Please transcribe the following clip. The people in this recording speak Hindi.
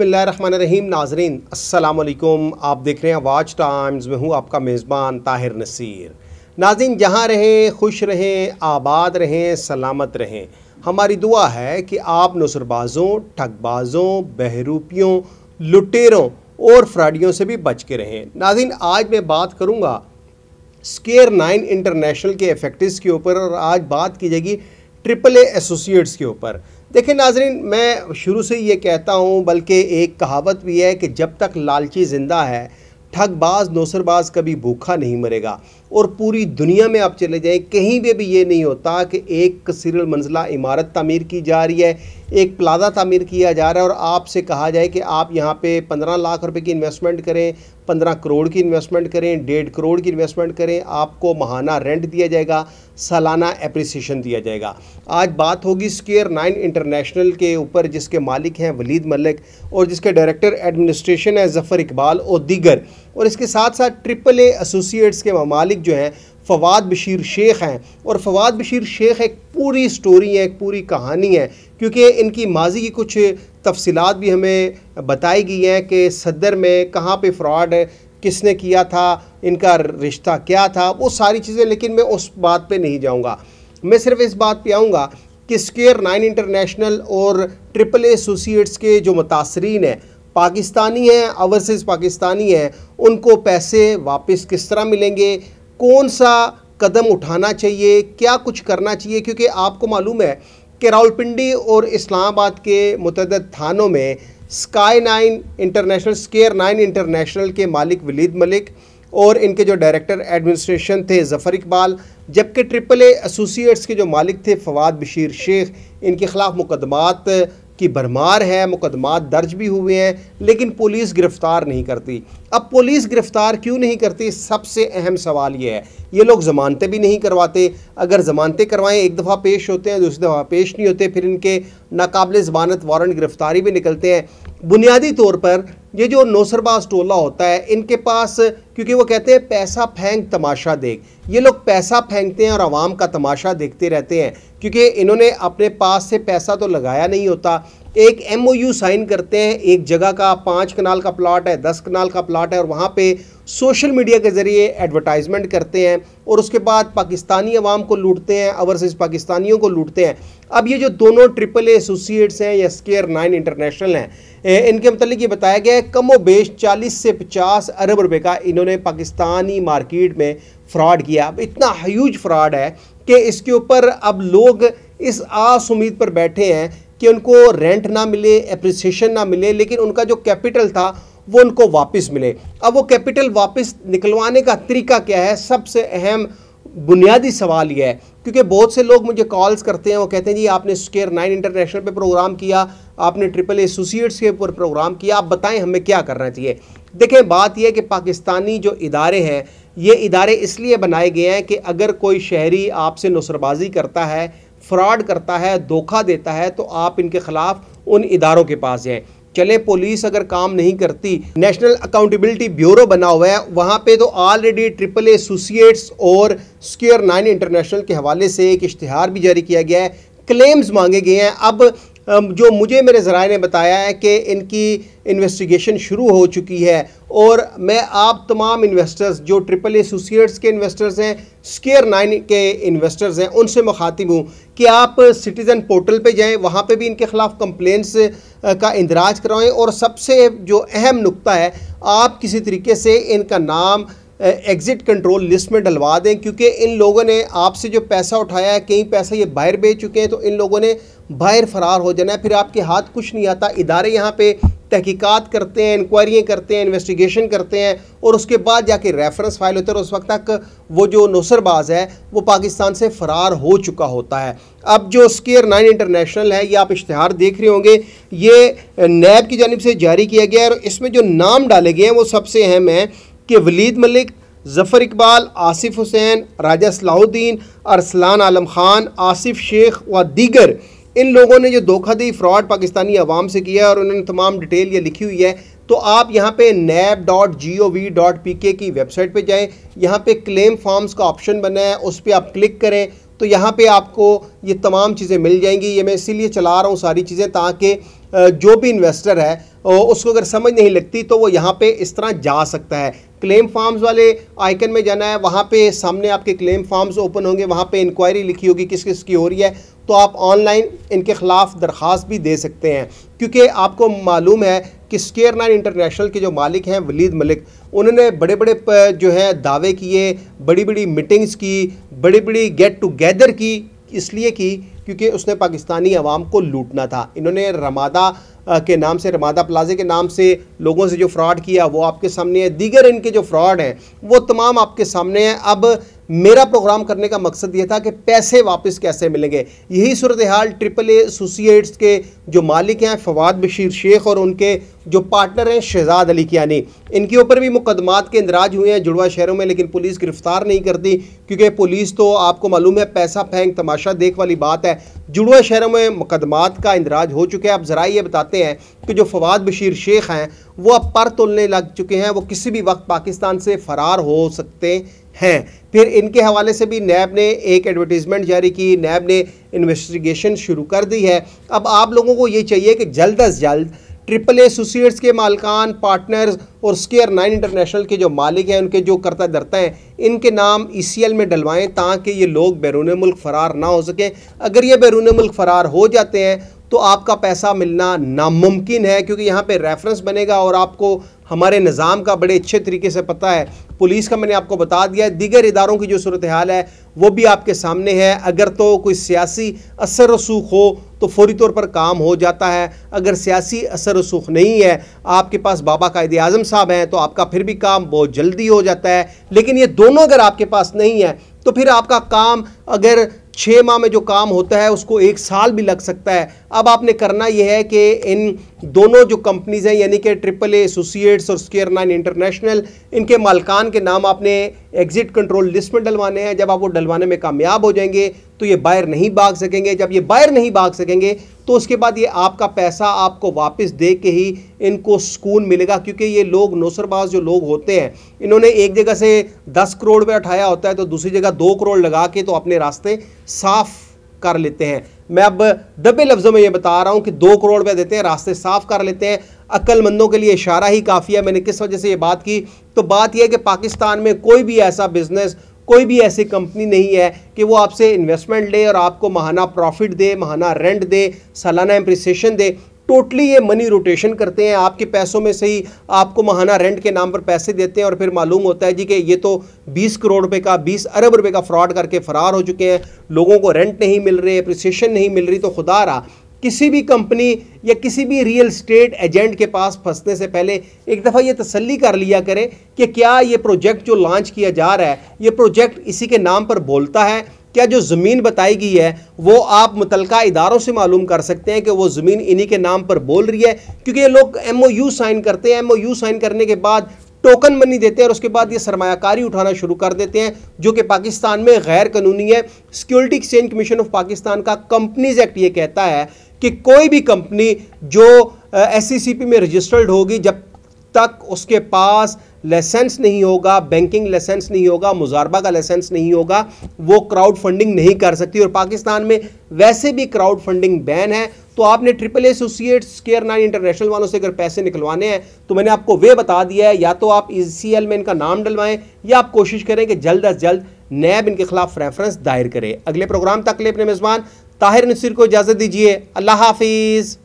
बसमिल्ल रहीम नाजरीन असलकुम आप देख रहे हैं वाच टाइम्स में हूँ आपका मेज़बान ताहिर नसीर नाजिन जहाँ रहें खुश रहें आबाद रहें सलामत रहें हमारी दुआ है कि आप नसरबाज़ों ठगबाज़ों बहरूपियों लुटेरों और फ्राडियों से भी बच के रहें नाजिन आज मैं बात करूँगा स्केयर नाइन इंटरनेशनल के इफेक्टिस के ऊपर और आज बात की जाएगी ट्रिपल ए एसोसिएट्स के ऊपर देखिए नाजरीन मैं शुरू से ये कहता हूँ बल्कि एक कहावत भी है कि जब तक लालची ज़िंदा है ठगबाज नौसरबाज कभी भूखा नहीं मरेगा और पूरी दुनिया में आप चले जाएं कहीं पर भी ये नहीं होता कि एक सीरियल मंजिला इमारत तमीर की जा रही है एक प्लाजा तमीर किया जा रहा है और आपसे कहा जाए कि आप यहाँ पे पंद्रह लाख रुपए की इन्वेस्टमेंट करें पंद्रह करोड़ की इन्वेस्टमेंट करें डेढ़ करोड़ की इन्वेस्टमेंट करें आपको महाना रेंट दिया जाएगा सालाना एप्रिसिएशन दिया जाएगा आज बात होगी स्केयर नाइन इंटरनेशनल के ऊपर जिसके मालिक हैं वलीद मलिक और जिसके डायरेक्टर एडमिनिस्ट्रेशन है जफ़र इकबाल और दीगर और इसके साथ साथ ट्रिपल ए एसोसिएट्स के ममालिक जो हैं फवाद बशीर शेख हैं और फवाद बशीर शेख एक पूरी स्टोरी है एक पूरी कहानी है क्योंकि इनकी माजी की कुछ तफसलत भी हमें बताई गई हैं कि सदर में कहाँ पर फ्रॉड किसने किया था इनका रिश्ता क्या था वो सारी चीज़ें लेकिन मैं उस बात पर नहीं जाऊँगा मैं सिर्फ इस बात पर आऊँगा कि स्केयर नाइन इंटरनेशनल और ट्रिपल एसोसिएट्स के जो मुतासरीन हैं पाकिस्तानी हैं अवरसेज पाकिस्तानी हैं उनको पैसे वापस किस तरह मिलेंगे कौन सा कदम उठाना चाहिए क्या कुछ करना चाहिए क्योंकि आपको मालूम है कि रावलपिंडी और इस्लामाबाद के मतद थानों में Sky Nine International Square Nine International के मालिक वलीद मलिक और इनके जो डायरेक्टर एडमिनिस्ट्रेशन थे जफ़र इकबाल जबकि ट्रिपल एसोसिएट्स के जो मालिक थे फवाद बशीर शेख इनके ख़िलाफ़ मुकदमात की भरमार है मुकदमा दर्ज भी हुए हैं लेकिन पुलिस गिरफ़्तार नहीं करती अब पुलिस गिरफ़्तार क्यों नहीं करती सबसे अहम सवाल ये है ये लोग ज़मानतें भी नहीं करवाते अगर ज़मानतें करवाएं एक दफ़ा पेश होते हैं दूसरी दफ़ा पेश नहीं होते फिर इनके नाकबिल ज़मानत वारंट गिरफ़्तारी भी निकलते हैं बुनियादी तौर पर ये जो नौसरबाज टोला होता है इनके पास क्योंकि वो कहते हैं पैसा फेंक तमाशा देख ये लोग पैसा फेंकते हैं और आवाम का तमाशा देखते रहते हैं क्योंकि इन्होंने अपने पास से पैसा तो लगाया नहीं होता एक एम साइन करते हैं एक जगह का पाँच कनाल का प्लाट है दस कनाल का प्लाट है और वहाँ पे सोशल मीडिया के ज़रिए एडवर्टाइजमेंट करते हैं और उसके बाद पाकिस्तानी अवाम को लूटते हैं अवरसेज पाकिस्तानियों को लूटते हैं अब ये जो दोनों ट्रिपल एसोसिएट्स हैं या स्केयर नाइन इंटरनेशनल हैं इनके मतलब ये बताया गया है कमो बेश चालीस से पचास अरब रुपये का इन्होंने इन्होंने पाकिस्तानी मार्केट में फ्रॉड किया अब इतना ह्यूज फ्रॉड है कि इसके ऊपर अब लोग इस आस उम्मीद पर बैठे हैं कि उनको रेंट ना मिले अप्रिसिएशन ना मिले लेकिन उनका जो कैपिटल था वो उनको वापस मिले अब वो कैपिटल वापस निकलवाने का तरीका क्या है सबसे अहम बुनियादी सवाल यह है क्योंकि बहुत से लोग मुझे कॉल्स करते हैं वो कहते हैं जी आपने स्केयर नाइन इंटरनेशनल पे प्रोग्राम किया आपने ट्रिपल एसोसिएट्स के ऊपर प्रोग्राम किया आप बताएं हमें क्या करना चाहिए देखें बात यह कि पाकिस्तानी जो इदारे हैं ये इदारे इसलिए बनाए गए हैं कि अगर कोई शहरी आपसे नुसरबाजी करता है फ्रॉड करता है धोखा देता है तो आप इनके ख़िलाफ़ उन इदारों के पास जाएँ चले पुलिस अगर काम नहीं करती नेशनल अकाउंटेबिलिटी ब्यूरो बना हुआ है वहाँ पे तो ऑलरेडी ट्रिपल एसोसिएट्स और स्क्र नाइन इंटरनेशनल के हवाले से एक इश्तहार भी जारी किया गया है क्लेम्स मांगे गए हैं अब जो मुझे मेरे ज़राए ने बताया है कि इनकी इन्वेस्टिगेशन शुरू हो चुकी है और मैं आप तमाम इन्वेस्टर्स जो ट्रिपल एसोसिएट्स के इन्वेस्टर्स हैं स्केयर नाइन के इन्वेस्टर्स हैं उनसे मुखातिब हूँ कि आप सिटीज़न पोर्टल पे जाएं वहाँ पे भी इनके ख़िलाफ़ कंप्लेंट्स का इंदराज करवाएं और सबसे जो अहम नुकता है आप किसी तरीके से इनका नाम एग्ज़िट कंट्रोल लिस्ट में डलवा दें क्योंकि इन लोगों ने आपसे जो पैसा उठाया है कई पैसा ये बाहर बेच चुके हैं तो इन लोगों ने बाहर फरार हो जाना है फिर आपके हाथ कुछ नहीं आता इदारे यहाँ पे तहकीकात करते हैं इंक्वायरियाँ करते हैं इन्वेस्टिगेशन करते हैं और उसके बाद जाके रेफरेंस फाइल होता है और उस वक्त तक वो जो नौसरबाज है वो पाकिस्तान से फ़रार हो चुका होता है अब जो स्केयर नाइन इंटरनेशनल है ये आप इश्तहार देख रहे होंगे ये नैब की जानब से जारी किया गया है और इसमें जो नाम डाले गए हैं वो सबसे अहम है कि वलीद मलिक जफ़र इकबाल आसिफ हुसैन राजा सलाउद्दीन अरसलान आलम खान आसिफ शेख व दीगर इन लोगों ने जो धोखाधड़ी फ्रॉड पाकिस्तानी आवाम से किया है और उन्होंने तमाम डिटेल ये लिखी हुई है तो आप यहाँ पे NAB dot G O V dot P K की वेबसाइट पे जाएं यहाँ पे क्लेम फॉर्म्स का ऑप्शन बना है उस पर आप क्लिक करें तो यहाँ पे आपको ये तमाम चीज़ें मिल जाएंगी ये मैं इसीलिए चला रहा हूँ सारी चीज़ें ताकि जो भी इन्वेस्टर है उसको अगर समझ नहीं लगती तो वो यहाँ पे इस तरह जा सकता है क्लेम फार्म्स वाले आइकन में जाना है वहाँ पे सामने आपके क्लेम फार्म्स ओपन होंगे वहाँ पे इंक्वायरी लिखी होगी किस किस की हो रही है तो आप ऑनलाइन इनके ख़िलाफ़ दरख्वास्त भी दे सकते हैं क्योंकि आपको मालूम है कि स्केयर नाइन इंटरनेशनल के जो मालिक हैं वलीद मलिक उन्होंने बड़े बड़े जो है दावे किए बड़ी बड़ी मीटिंग्स की बड़ी बड़ी गेट टुगेदर की इसलिए कि क्योंकि उसने पाकिस्तानी आवाम को लूटना था इन्होंने रमादा के नाम से रमादा प्लाजे के नाम से लोगों से जो फ्रॉड किया वो आपके सामने है दीगर इनके जो फ्रॉड हैं वो तमाम आपके सामने हैं अब मेरा प्रोग्राम करने का मकसद ये था कि पैसे वापस कैसे मिलेंगे यही सूरत हाल ट्रिपल एसोसिएट्स के जो मालिक हैं फवाद बशीर शेख और उनके जो पार्टनर हैं शहजाद अली कियानी इनके ऊपर भी मुकदमात के इंदराज हुए हैं जुड़वा शहरों में लेकिन पुलिस गिरफ्तार नहीं करती क्योंकि पुलिस तो आपको मालूम है पैसा फेंक तमाशा देख वाली बात है जुड़वा शहरों में मुकदमात का इंदराज हो चुका है आप ज़रा ये बताते हैं कि जो फवाद बशीर शेख हैं वो अब पर तोलने लग चुके हैं वो किसी भी वक्त पाकिस्तान से फ़रार हो सकते हैं हैं फिर इनके हवाले से भी नैब ने एक एडवर्टीज़मेंट जारी की नैब ने इन्वेस्टिगेशन शुरू कर दी है अब आप लोगों को ये चाहिए कि जल्द अज जल्द ट्रिपल एसोसिएट्स के मालकान पार्टनर्स और स्केयर नाइन इंटरनेशनल के जो मालिक हैं उनके जो करता दरता हैं इनके नाम ई e में डलवाएं ताकि ये लोग बैरून मुल्क फ़रार ना हो सकें अगर ये बैरून मुल्क फ़रार हो जाते हैं तो आपका पैसा मिलना नामुमकिन है क्योंकि यहाँ पे रेफरेंस बनेगा और आपको हमारे निज़ाम का बड़े अच्छे तरीके से पता है पुलिस का मैंने आपको बता दिया है दीगर इदारों की जो सूरत हाल है वो भी आपके सामने है अगर तो कोई सियासी असर रसूख हो तो फौरी तौर पर काम हो जाता है अगर सियासी असर रसूख नहीं है आपके पास बाबा कायद आज़म साहब हैं तो आपका फिर भी काम बहुत जल्दी हो जाता है लेकिन ये दोनों अगर आपके पास नहीं है तो फिर आपका काम अगर छः माह में जो काम होता है उसको एक साल भी लग सकता है अब आपने करना यह है कि इन दोनों जो कंपनीज़ हैं यानी कि ट्रिपल एसोसिएट्स और स्केयर नाइन इंटरनेशनल इनके मालकान के नाम आपने एग्जिट कंट्रोल लिस्ट में डलवाने हैं जब आप वो डलवाने में कामयाब हो जाएंगे तो ये बाहर नहीं भाग सकेंगे जब ये बाहर नहीं भाग सकेंगे तो उसके बाद ये आपका पैसा आपको वापस दे के ही इनको सुकून मिलेगा क्योंकि ये लोग नौसरबाज जो लोग होते हैं इन्होंने एक जगह से दस करोड़ रुपये उठाया होता है तो दूसरी जगह दो करोड़ लगा के तो अपने रास्ते साफ कर लेते हैं मैं अब डब्बे लफ्ज़ों में ये बता रहा हूँ कि दो करोड़ रुपया देते हैं रास्ते साफ कर लेते हैं अक्लमंदों के लिए इशारा ही काफ़ी है मैंने किस वजह से ये बात की तो बात यह है कि पाकिस्तान में कोई भी ऐसा बिज़नेस कोई भी ऐसी कंपनी नहीं है कि वो आपसे इन्वेस्टमेंट ले और आपको महाना प्रॉफिट दे महाना रेंट दे सालाना एम्प्रिसिएशन दे टोटली ये मनी रोटेशन करते हैं आपके पैसों में से ही आपको महाना रेंट के नाम पर पैसे देते हैं और फिर मालूम होता है जी कि ये तो 20 करोड़ रुपए का 20 अरब रुपए का फ्रॉड करके फरार हो चुके हैं लोगों को रेंट नहीं मिल रहे अप्रिसिएशन नहीं मिल रही तो खुदा रहा किसी भी कंपनी या किसी भी रियल स्टेट एजेंट के पास फंसने से पहले एक दफ़ा ये तसल्ली कर लिया करें कि क्या ये प्रोजेक्ट जो लॉन्च किया जा रहा है ये प्रोजेक्ट इसी के नाम पर बोलता है क्या जो ज़मीन बताई गई है वो आप मुतल इदारों से मालूम कर सकते हैं कि वो ज़मीन इन्हीं के नाम पर बोल रही है क्योंकि ये लोग एम साइन करते हैं एम साइन करने के बाद टोकन मनी देते हैं और उसके बाद ये सरमाकारी उठाना शुरू कर देते हैं जो कि पाकिस्तान में गैर कानूनी है Security Exchange Commission of Pakistan का कंपनीज एक्ट ये कहता है कि कोई भी कंपनी जो एस e में रजिस्टर्ड होगी जब तक उसके पास लाइसेंस नहीं होगा बैंकिंग लाइसेंस नहीं होगा मुजारबा का लाइसेंस नहीं होगा वो क्राउड फंडिंग नहीं कर सकती और पाकिस्तान में वैसे भी क्राउड फंडिंग बैन है तो आपने Triple Associates Square Nine International वालों से अगर पैसे निकलवाने हैं तो मैंने आपको वे बता दिया है या तो आप ई में इनका नाम डलवाएं या आप कोशिश करें कि जल्द अज जल्द नैब इनके खिलाफ रेफरेंस दायर करें अगले प्रोग्राम तक ले अपने मेज़बान ताहिर नसीर को इजाज़त दीजिए अल्लाह हाफिज़